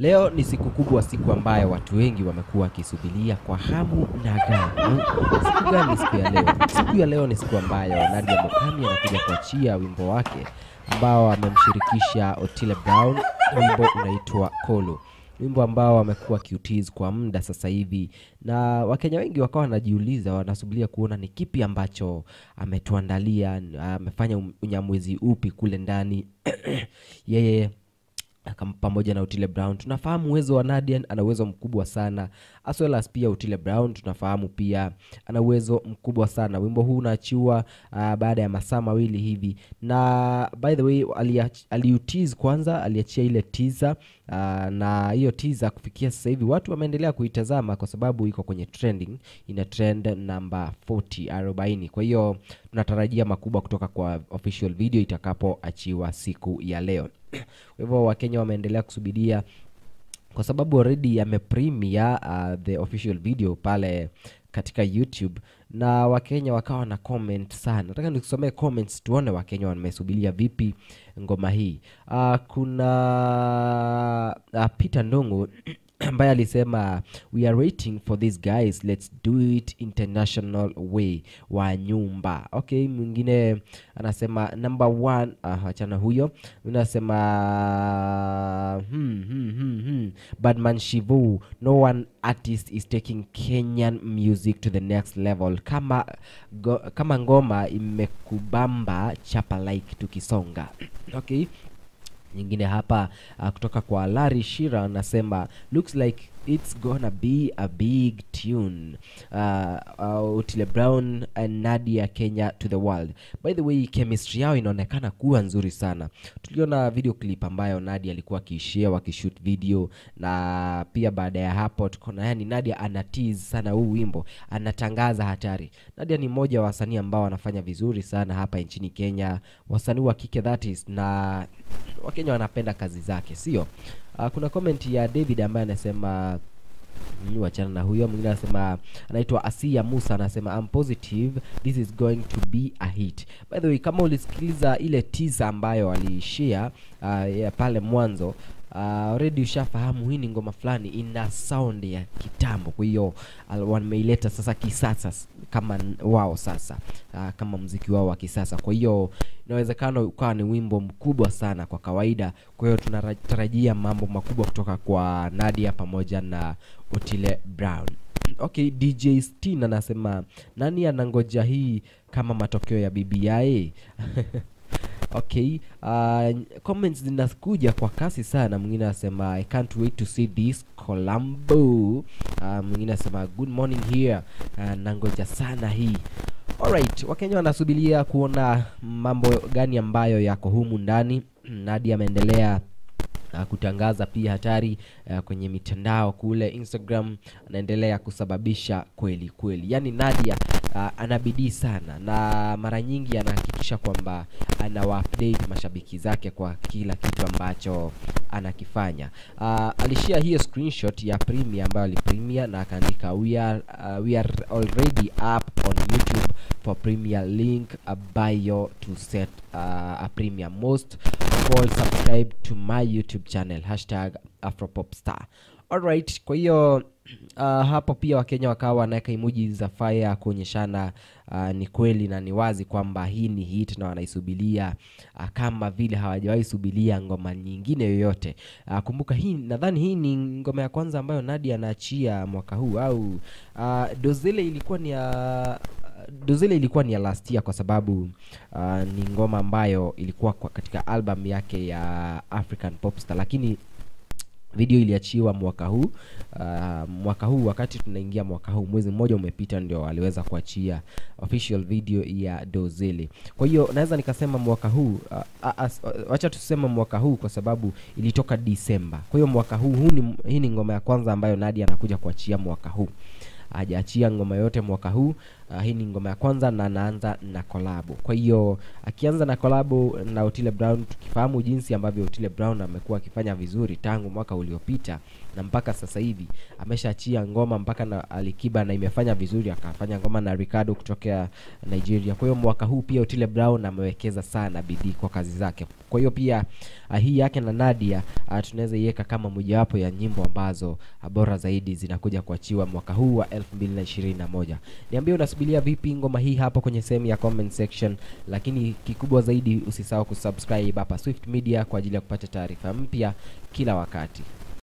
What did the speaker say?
Leo ni siku kubwa, siku ambayo watu wengi wamekuwa wakisubilia kwa hamu na ghamu. Siku gani? Siku ya leo. Siku ya leo ni siku ambayo Nadia Mukami anakuja kuachia wimbo wake ambao amemshirikisha Otile Brown. Wimbo unaitwa Kolo, wimbo ambao wamekuwa QTs kwa muda sasa hivi, na Wakenya wengi wakawa wanajiuliza, wanasubiria kuona ni kipi ambacho ametuandalia, amefanya unyamwezi upi kule ndani yeye pamoja na Otile Brown. Tunafahamu uwezo wa Nadian, ana uwezo mkubwa sana as well as pia Otile Brown tunafahamu pia ana uwezo mkubwa sana. Wimbo huu unaachiwa uh, baada ya masaa mawili hivi, na by the way ali kwanza, aliachia ile teaser uh, na hiyo teaser kufikia sasa hivi watu wameendelea kuitazama kwa sababu iko kwenye trending, ina trend namba 40 40. Kwa hiyo tunatarajia makubwa kutoka kwa official video itakapoachiwa siku ya leo kwa hivyo wakenya wameendelea kusubiria kwa sababu already amepremia uh, the official video pale katika youtube na wakenya wakawa na comment sana nataka nikusomee comments tuone wakenya wamesubilia vipi ngoma hii uh, kuna uh, peter ndongo ambaye alisema we are waiting for these guys let's do it international way wa nyumba okay mwingine anasema number one uh, achana huyo anasema hmm, hmm, hmm, hmm. badman shivu no one artist is taking kenyan music to the next level kama, go, kama ngoma imekubamba chapa like tukisonga okay nyingine hapa uh, kutoka kwa Larry Shira anasema looks like it's gonna be a big tune uh, uh tile Brown and Nadia Kenya to the world. By the way, chemistry yao inaonekana kuwa nzuri sana. Tuliona video clip ambayo Nadia alikuwa akiishia wakishoot video, na pia baada ya hapo tukaona yani Nadia ana tease sana huu wimbo, anatangaza hatari. Nadia ni mmoja wa wasanii ambao wanafanya vizuri sana hapa nchini Kenya, wasanii wa kike that is, na Wakenya wanapenda kazi zake, sio? Uh, kuna comment ya David ambaye anasema wachana na huyo. Mwingine anasema anaitwa Asia Musa, anasema I'm positive this is going to be a hit. By the way, kama ulisikiliza ile teaser ambayo aliishia uh, ah, yeah, pale mwanzo Ah, already uh, ushafahamu hii ni ngoma fulani ina sound ya kitambo, kwa hiyo wameileta sasa kisasa kama wao sasa, uh, kama mziki wao wa kisasa. Kwa hiyo inawezekana ukawa ni wimbo mkubwa sana kwa kawaida. Kwa hiyo tunatarajia mambo makubwa kutoka kwa Nadia pamoja na Otile Brown. Okay, DJ Stin anasema nani anangoja hii kama matokeo ya BBI? Okay, uh, comments zinakuja kwa kasi sana. Mwingine anasema I can't wait to see this Colombo. Uh, mwingine anasema good morning here. Uh, nangoja sana hii. Alright, Wakenya wanasubiria kuona mambo gani ambayo yako humu ndani. Nadia ameendelea uh, kutangaza pia hatari uh, kwenye mitandao kule Instagram, anaendelea kusababisha kweli kweli. Yaani Nadia uh, ana sana na mara nyingi anahakikisha kwamba anawaupdate mashabiki zake kwa kila kitu ambacho anakifanya. Uh, ah, alishia hiyo screenshot ya premiere ambayo alipremia na akaandika we are, uh, we are already up on YouTube for premiere link a bio to set uh, a premiere most of all subscribe to my YouTube channel hashtag Afropopstar. Alright, kwa hiyo uh, hapo pia Wakenya wakawa wanaweka imuji za fire kuonyeshana uh, ni kweli na ni wazi kwamba hii ni hit na wanaisubilia uh, kama vile hawajawahi subilia ngoma nyingine yoyote. Uh, kumbuka hii nadhani hii ni ngoma ya kwanza ambayo nadi anaachia mwaka huu au uh, Dozile ilikuwa ni ya Dozile ilikuwa ni ya last year kwa sababu uh, ni ngoma ambayo ilikuwa kwa katika album yake ya African Popstar, lakini video iliachiwa mwaka huu uh, mwaka huu wakati tunaingia mwaka huu mwezi mmoja umepita ndio aliweza kuachia official video ya dozeli kwa hiyo naweza nikasema mwaka huu uh, uh, wacha tuseme mwaka huu kwa sababu ilitoka disemba kwa hiyo mwaka huu, huu ni, hii ni ngoma ya kwanza ambayo nadi anakuja kuachia mwaka huu hajaachia ngoma yote mwaka huu uh, hii ni ngoma ya kwanza na anaanza na kolabo. Kwa hiyo akianza na kolabo na Otile Brown, tukifahamu jinsi ambavyo Otile Brown amekuwa akifanya vizuri tangu mwaka uliopita na mpaka sasa hivi ameshaachia ngoma mpaka na Alikiba na imefanya vizuri, akafanya ngoma na Ricardo kutokea Nigeria. Kwa hiyo mwaka huu pia Otile Brown amewekeza sana bidii kwa kazi zake. Kwa hiyo pia uh, hii yake na Nadia uh, tunaweza iweka kama mojawapo ya nyimbo ambazo uh, bora zaidi zinakuja kuachiwa mwaka huu wa 2021. Niambie unasub unaichukulia vipi ngoma hii hapo kwenye sehemu ya comment section, lakini kikubwa zaidi usisahau kusubscribe hapa Swift Media kwa ajili ya kupata taarifa mpya kila wakati.